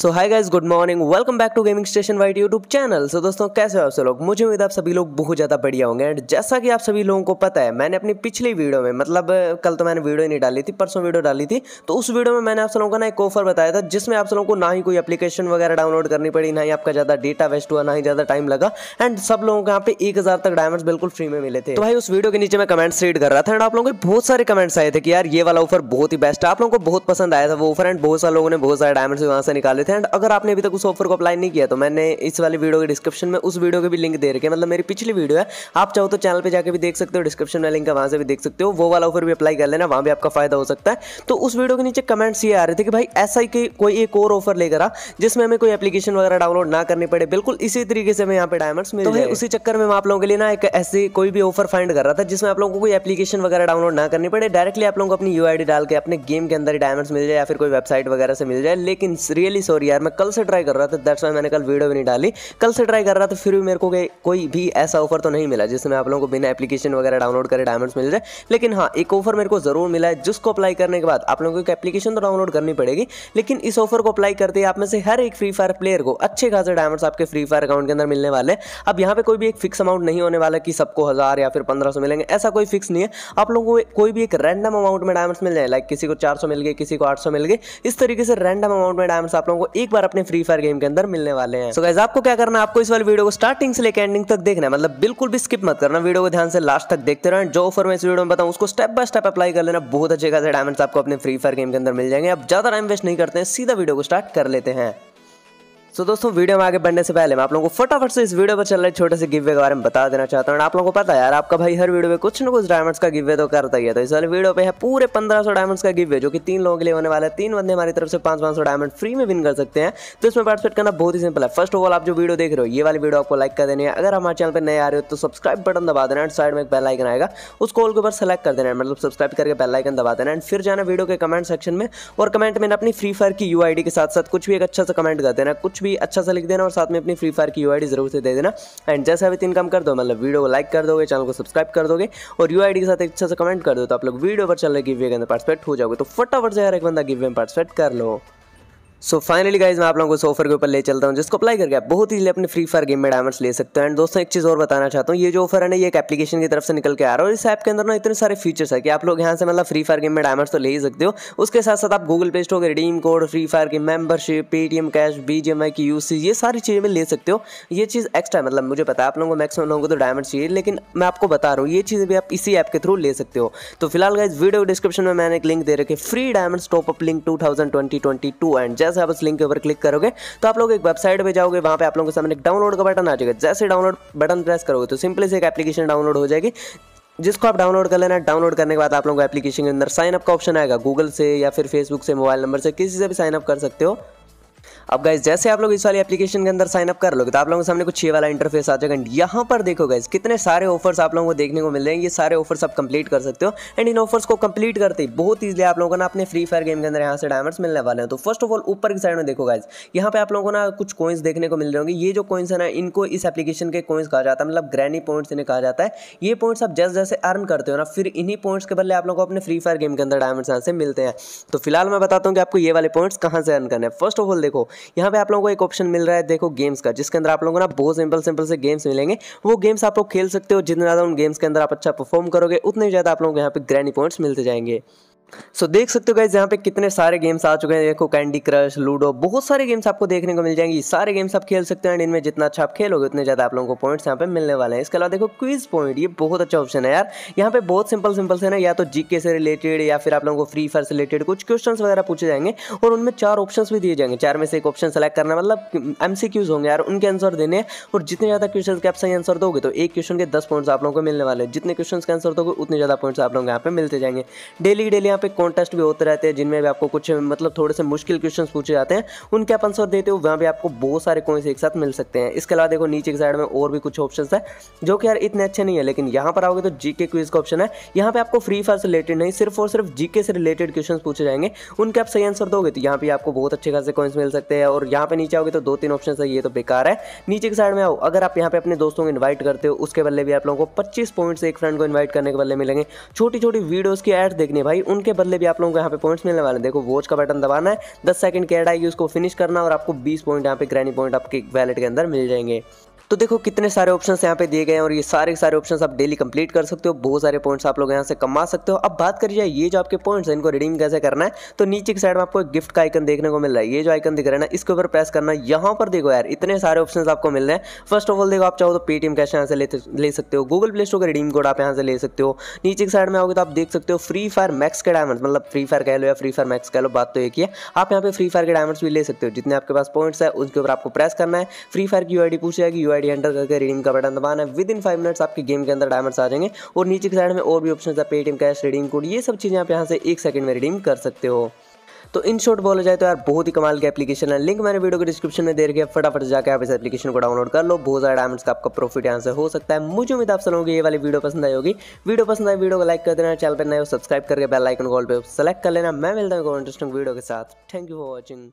so hi guys good morning welcome back to gaming station white YouTube channel so दोस्तों कैसे हो आप सब लोग मुझे उम्मीद आप सभी लोग बहुत ज़्यादा बढ़िया होंगे एंड जैसा कि आप सभी लोगों को पता है मैंने अपनी पिछली वीडियो में मतलब कल तो मैंने वीडियो नहीं डाली थी परसों वीडियो डाली थी तो उस वीडियो में मैंने आप लोगों का ना एक ऑफर बताया था जिसमें आप लोगों को ना ही कोई एप्लीकेशन वगैरह डाउनलोड करनी पड़ी ना ही आपका ज़्यादा डेटा वेस्ट हुआ ना ही ज़्यादा टाइम लगा एंड सब लोगों को यहाँ पे एक तक डायमंड बिल्कुल फ्री में मिले थे तो भाई उस वीडियो के नीचे मैं कमेंट्स रीड कर रहा था एंड आप लोगों के बहुत सारे कमेंट्स आए थे कि यार ये वाला ऑफर बहुत ही बेस्ट है आप लोगों को बहुत पसंद आया था वो ऑफर एंड बहुत सारे लोगों ने बहुत सारे डायमंड्स वहाँ से निकाले थे एंड अगर आपने अभी तक उस ऑफर को अप्लाई नहीं किया तो मैंने इस वाली वीडियो के डिस्क्रिप्शन में उस वीडियो के भी लिंक दे रखे मतलब मेरी पिछली वीडियो है आप चाहो तो चैनल पर जाकर भी देख सकते हो डिस्क्रिप्शन में लिंक है वहाँ से भी देख सकते हो वो वाला ऑफर भी अप्लाई कर लेना वहाँ भी आपका फायदा हो सकता है तो उस वीडियो के नीचे कमेंट्स ये आ रहे थे कि भाई ऐसा ही कोई एक और ऑफर लेकर आ जिसमें हमें कोई एप्लीकेशन वगैरह डाउनलोड ना करनी पड़े बिल्कुल इसी तरीके से हमें यहाँ पे डायमंड्स मिल रहे तो उसी चक्कर में आप लोगों के लिए ना एक ऐसे कोई भी ऑफर फाइंड कर रहा था जिसमें आप लोगों को कोई एप्लीकेशन वगैरह डाउनलोड ना करनी पड़े डायरेक्टली आप लोगों को अपनी यू डाल के अपने गेम के अंदर डायमंड्स मिल जाए या फिर कोई वेबसाइट वगैरह से मिल जाए लेकिन रियली सॉरी यार मैं कल से ट्राई कर रहा था दैट्स वाई मैंने कल वीडियो भी नहीं डाली कल से ट्राई कर रहा था फिर भी मेरे को कोई भी ऐसा ऑफर तो नहीं मिला जिसमें आप लोगों को बिना एप्लीकेशन वगैरह डाउनलोड करे डायमंड्स मिल जाए लेकिन हाँ एक ऑफर मेरे को ज़रूर मिला है जिसको अप्लाई करने के बाद आप लोगों को एक एप्लीकेशन तो डाउनलोड करनी पड़ेगी लेकिन इस ऑफर को अप्लाई करते ही आप में से हर एक फ्री फायर प्लेयर को अच्छे खासे डायमंड्स आपके फ्री फायर अकाउंट के अंदर मिलने वाले अब यहाँ पे कोई भी एक फिक्स अमाउंट नहीं होने वाला कि सबको हज़ार या फिर पंद्रह मिलेंगे ऐसा कोई फिक्स नहीं है आप लोगों को कोई भी एक रैंडम अमाउंट में डायमंड्स मिल जाए लाइक किसी को चार मिल गए किसी को आठ मिल गए इस तरीके से रैंडम अमाउंट में डायमंड्स आप लोगों को आपको एक बार अपने फ्री फायर गेम के अंदर मिलने वाले हैं तो so, गाइज आपको क्या करना आपको इस वाले वीडियो को स्टार्टिंग से लेकर एंडिंग तक देखना है मतलब बिल्कुल भी स्किप मत करना वीडियो को ध्यान से लास्ट तक देखते रहें जो ऑफर मैं इस वीडियो में बताऊँ उसको स्टेप बाय स्टेप अप्लाई कर लेना बहुत अच्छे खासे डायमंड्स आपको अपने फ्री फायर गेम के अंदर मिल जाएंगे अब ज्यादा टाइम वेस्ट नहीं करते हैं सीधा वीडियो को स्टार्ट कर लेते हैं सो so, दोस्तों वीडियो में आगे बढ़ने से पहले मैं आप लोगों को फटाफट से इस वीडियो पर चल रहे छोटे से गिवे के बारे में बता देना चाहता हूँ आप लोगों को पता है यार आपका भाई हर वीडियो में कुछ ना कुछ डायमंड्स का गिवे तो करता ही है तो इस वाले वीडियो पे है पूरे 1500 डायमंड्स का गिवे जो कि तीन लोगों के लिए होने वाला है तीन बंदे हमारी तरफ से पाँच पांच डायमंड फ्री में विन कर सकते हैं तो इसमें पार्टिसिपेट करना बहुत ही सिंपल है फर्स्ट ऑफ ऑल आप जो वीडियो देख रहे हो ये वाली वीडियो आपको लाइक कर देनी है अगर हमारे चैनल पर नए आ रहे हो तो सब्सक्राइब बटन दबा देना एंड साइड में एक बेल आइकन आएगा उस कॉल के ऊपर सेलेक्ट कर देना है मतलब सब्सक्राइब करके बेल आइकन दबा देना एंड फिर जाना वीडियो के कमेंट सेक्शन में और कमेंट में अपनी फ्री फायर की यू के साथ साथ कुछ भी एक अच्छा सा कमेंट कर देना कुछ भी अच्छा सा लिख देना और साथ में अपनी फ्री फायर की यू जरूर से दे देना एंड जैसा तीन इनकम कर दो मतलब वीडियो को लाइक कर दोगे चैनल को सब्सक्राइब कर दोगे और यू के साथ अच्छा सा कमेंट कर दो तो आप लोग वीडियो पर चल रहे गिवे के अंदर पार्टिसिपेट हो जाओगे तो फटाफट से हर एक बंदा गिवे में पार्टिसिपेट कर लो सो फाइनली गाइज मैं आप लोगों को इस ऑफर के ऊपर ले चलता हूँ जिसको अप्लाई करके आप बहुत ही अपने फ्री फायर गेम में डायमंड्स ले सकते हैं एंड दोस्तों एक चीज़ और बताना चाहता हूँ ये जो ऑफर है ना ये एक एप्लीकेशन की तरफ से निकल के आ रहा है और इस ऐप के अंदर ना इतने सारे फीचर्स है कि आप लोग यहाँ से मतलब फ्री फायर गेम में डायमंड्स तो ले ही सकते हो उसके साथ साथ आप गूगल पे स्टोर के रिडीम कोड फ्री फायर की मेबरशिप पेटीएम कैश बी की यू ये सारी चीज़ें ले सकते हो ये चीज़ एक्स्ट्रा है मतलब मुझे पता है आप लोगों को मैक्सिमम लोगों को तो डायमंड चाहिए लेकिन मैं आपको बता रहा हूँ ये चीज़ें भी आप इसी ऐप के थ्रू ले सकते हो तो फिलहाल गाइज वीडियो डिस्क्रिप्शन में मैंने एक लिंक दे रखे free diamond top up link two thousand twenty twenty two and जैसे से आप उस लिंक के ऊपर क्लिक करोगे तो आप लोग एक वेबसाइट पर जाओगे वहाँ पर आप लोगों के सामने एक डाउनलोड का बटन आ जाएगा जैसे डाउनलोड बटन प्रेस करोगे तो सिंपली से एक एप्लीकेशन डाउनलोड हो जाएगी जिसको आप डाउनलोड कर लेना डाउनलोड करने के बाद आप लोगों को एप्लीकेशन के अंदर साइनअप का ऑप्शन आएगा गूगल से या फिर फेसबुक से मोबाइल नंबर से किसी से भी साइन अप कर सकते हो अब गाइज जैसे आप लोग इस वाली एप्लीकेशन के अंदर साइन अप कर लोगे तो आप लोगों के सामने कुछ ये वाला इंटरफेस आ जाएगा एंड यहाँ पर देखो गाइज कितने सारे ऑफर्स आप लोगों को देखने को मिल रहे हैं ये सारे ऑफर्स आप कंप्लीट कर सकते हो एंड इन ऑफर्स को कंप्लीट करते ही बहुत ईजिली आप लोगों को ना अपने फ्री फायर गेम के अंदर यहाँ से डायमंड्स मिलने वाले हैं तो फर्स्ट ऑफ ऑल ऊपर की साइड में देखो गाइज यहाँ पे आप लोगों को ना कुछ कॉइन्स देखने को मिल रहे होंगे ये जो कॉइन्स है ना इनको इस एप्लीकेशन के कॉइन्स कहा जाता है मतलब ग्रैनी पॉइंट्स इन्हें कहा जाता है ये पॉइंट्स आप जैसे जैसे अर्न करते हो ना फिर इन्हीं पॉइंट्स के बदले आप लोगों को अपने फ्री फायर गेम के अंदर डायमंड्स यहाँ से मिलते हैं तो फिलहाल मैं बताता हूँ कि आपको ये वाले पॉइंट्स कहाँ से अर्न करने फर्स्ट ऑफ ऑल देखो देखो यहाँ पे आप लोगों को एक ऑप्शन मिल रहा है देखो गेम्स का जिसके अंदर आप लोगों को ना बहुत सिंपल सिंपल से गेम्स मिलेंगे वो गेम्स आप लोग खेल सकते हो जितने ज़्यादा उन गेम्स के अंदर आप अच्छा परफॉर्म करोगे उतने ज़्यादा आप लोगों को यहाँ पे ग्रैनी पॉइंट्स मिलते जाएंगे सो so, देख सकते हो गाइज यहाँ पे कितने सारे गेम्स आ चुके हैं देखो कैंडी क्रश लूडो बहुत सारे गेम्स आपको देखने को मिल जाएंगे सारे गेम्स आप खेल सकते हैं इनमें जितना अच्छा आप खेलोगे उतने ज़्यादा आप लोगों को पॉइंट्स यहाँ पे मिलने वाले हैं इसके अलावा देखो क्विज पॉइंट ये बहुत अच्छा ऑप्शन है यार यहाँ पे बहुत सिंपल सिंपल से ना या तो जीके से रिलेटेड या फिर आप लोगों को फ्री फायर से रिलेटेड कुछ क्वेश्चन वगैरह पूछे जाएंगे और उनमें चार ऑप्शन भी दिए जाएंगे चार में से एक ऑप्शन सेलेक्ट करना मतलब एम होंगे यार उनके आंसर देने और जितने ज़्यादा क्वेश्चन के आप सही आंसर दोगे तो एक क्वेश्चन के दस पॉइंट्स आप लोगों को मिलने वाले जितने क्वेश्चन के आंसर दोगे उतने ज़्यादा पॉइंट्स आप लोग यहाँ पे मिलते जाएंगे डेली डेली यहाँ पे कॉन्टेस्ट भी होते रहते हैं जिनमें भी आपको कुछ मतलब थोड़े से मुश्किल क्वेश्चन पूछे जाते हैं उनके आप आंसर देते हो वहाँ भी आपको बहुत सारे कॉइन्स एक साथ मिल सकते हैं इसके अलावा देखो नीचे के साइड में और भी कुछ ऑप्शन है जो कि यार इतने अच्छे नहीं है लेकिन यहाँ पर आओगे तो जीके क्विज का ऑप्शन है यहाँ पे आपको फ्री फायर से रिलेटेड नहीं सिर्फ और सिर्फ जीके से रिलेटेड क्वेश्चन पूछे जाएंगे उनके आप सही आंसर दोगे तो यहाँ पे आपको बहुत अच्छे खासे कॉइन्स मिल सकते हैं और यहाँ पे नीचे आओगे तो दो तीन ऑप्शन है ये तो बेकार है नीचे के साइड में आओ अगर आप यहाँ पे अपने दोस्तों को इन्वाइट करते हो उसके बदले भी आप लोगों को पच्चीस पॉइंट्स एक फ्रेंड को इन्वाइट करने के बदले मिलेंगे छोटी छोटी वीडियोज़ की एड्स देखने भाई उनके के बदले भी आप लोगों को यहाँ पे पॉइंट्स मिलने वाले हैं देखो वॉच का बटन दबाना है दस सेकंड कैड आएगी उसको फिनिश करना और आपको बीस पॉइंट यहाँ पे ग्रैनी पॉइंट आपके वैलेट के अंदर मिल जाएंगे तो देखो कितने सारे ऑप्शन यहाँ पे दिए गए हैं और ये सारे सारे ऑप्शन आप डेली कंप्लीट कर सकते हो बहुत सारे पॉइंट्स आप लोग यहाँ से कमा सकते हो अब बात करिए ये जो आपके पॉइंट्स हैं इनको रिडीम कैसे करना है तो नीचे की साइड में आपको एक गिफ्ट का आइकन देखने को मिल रहा है ये जो आइकन दिख रहा है ना इसके ऊपर प्रेस करना यहाँ पर देखो यार इतने सारे ऑप्शन आपको मिल रहे हैं फर्स्ट ऑफ ऑल देखो आप चाहो तो पेटीएम कैश यहाँ से ले सकते हो गूगल प्ले स्टोर का रिडीम कोड आप यहाँ से ले सकते हो नीचे की साइड में आओगे तो आप देख सकते हो फ्री फायर मैक्स के डायमंड मतलब फ्री फायर कह लो या फ्री फायर मैक्स कह लो बात तो एक ही है आप यहाँ पे फ्री फायर के डायमंड्स भी ले सकते हो जितने आपके पास पॉइंट्स है उनके ऊपर आपको प्रेस करना है फ्री फायर की यू पूछ जाएगी यू आई एंटर करके रिडीम का बटन दबाना है विद इन फाइव मिनट्स आपके गेम के अंदर डायमंड्स आ जाएंगे और नीचे के साइड में और भी ऑप्शन है पेटीएम कैश रिडीम कोड ये सब चीज़ें आप यहाँ से एक सेकंड में रिडीम कर सकते हो तो इन शॉर्ट बोला जाए तो यार बहुत ही कमाल की एप्लीकेशन है लिंक मैंने वीडियो के डिस्क्रिप्शन में दे रखी है फटाफट जाकर आप इस एप्लीकेशन को डाउनलोड कर लो बहुत सारे डायमंड्स का आपका प्रॉफिट यहाँ से हो सकता है मुझे उम्मीद आप सलोगे ये वाली वीडियो पसंद आई होगी वीडियो पसंद आए वीडियो को लाइक कर देना चैनल पर नए हो सब्सक्राइब करके बेल आइकन कॉल पर सेलेक्ट कर लेना मैं मिलता हूँ इंटरेस्टिंग वीडियो के साथ थैंक यू फॉर वॉचिंग